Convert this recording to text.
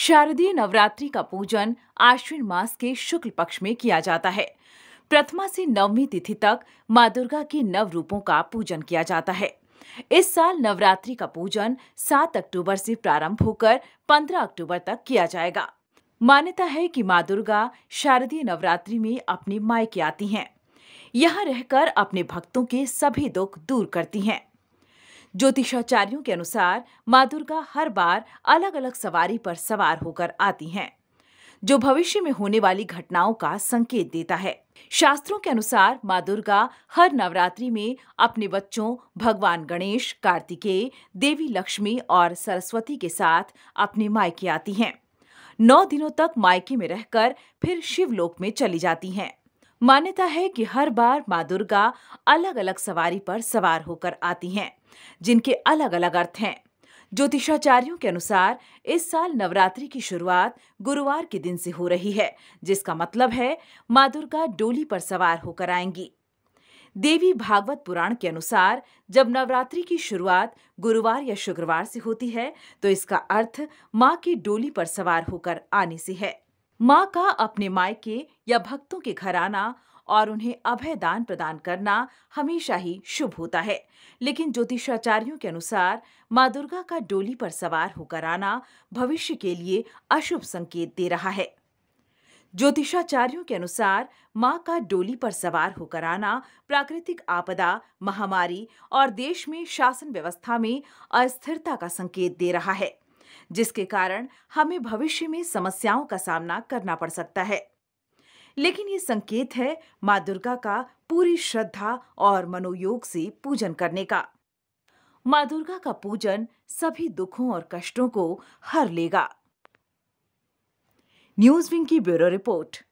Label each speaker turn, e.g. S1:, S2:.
S1: शारदीय नवरात्रि का पूजन आश्विन मास के शुक्ल पक्ष में किया जाता है प्रथमा से नवमी तिथि तक माँ दुर्गा के नव रूपों का पूजन किया जाता है इस साल नवरात्रि का पूजन 7 अक्टूबर से प्रारंभ होकर 15 अक्टूबर तक किया जाएगा मान्यता है कि माँ दुर्गा शारदीय नवरात्रि में अपने मायके आती हैं यहाँ रहकर अपने भक्तों के सभी दुख दूर करती हैं ज्योतिषाचार्यों के अनुसार माँ दुर्गा हर बार अलग अलग सवारी पर सवार होकर आती हैं जो भविष्य में होने वाली घटनाओं का संकेत देता है शास्त्रों के अनुसार माँ दुर्गा हर नवरात्रि में अपने बच्चों भगवान गणेश कार्तिकेय देवी लक्ष्मी और सरस्वती के साथ अपने मायके आती हैं नौ दिनों तक मायके में रहकर फिर शिवलोक में चली जाती हैं मान्यता है कि हर बार माँ दुर्गा अलग अलग सवारी पर सवार होकर आती हैं जिनके अलग अलग अर्थ हैं ज्योतिषाचार्यों के अनुसार इस साल नवरात्रि की शुरुआत गुरुवार के दिन से हो रही है जिसका मतलब है माँ दुर्गा डोली पर सवार होकर आएंगी देवी भागवत पुराण के अनुसार जब नवरात्रि की शुरुआत गुरुवार या शुक्रवार से होती है तो इसका अर्थ माँ की डोली पर सवार होकर आने से है माँ का अपने मायके या भक्तों के घर आना और उन्हें अभय दान प्रदान करना हमेशा ही शुभ होता है लेकिन ज्योतिषाचार्यों के अनुसार माँ दुर्गा का डोली पर सवार होकर आना भविष्य के लिए अशुभ संकेत दे रहा है ज्योतिषाचार्यों के अनुसार माँ का डोली पर सवार होकर आना प्राकृतिक आपदा महामारी और देश में शासन व्यवस्था में अस्थिरता का संकेत दे रहा है जिसके कारण हमें भविष्य में समस्याओं का सामना करना पड़ सकता है लेकिन ये संकेत है माँ दुर्गा का पूरी श्रद्धा और मनोयोग से पूजन करने का माँ दुर्गा का पूजन सभी दुखों और कष्टों को हर लेगा न्यूज विंग की ब्यूरो रिपोर्ट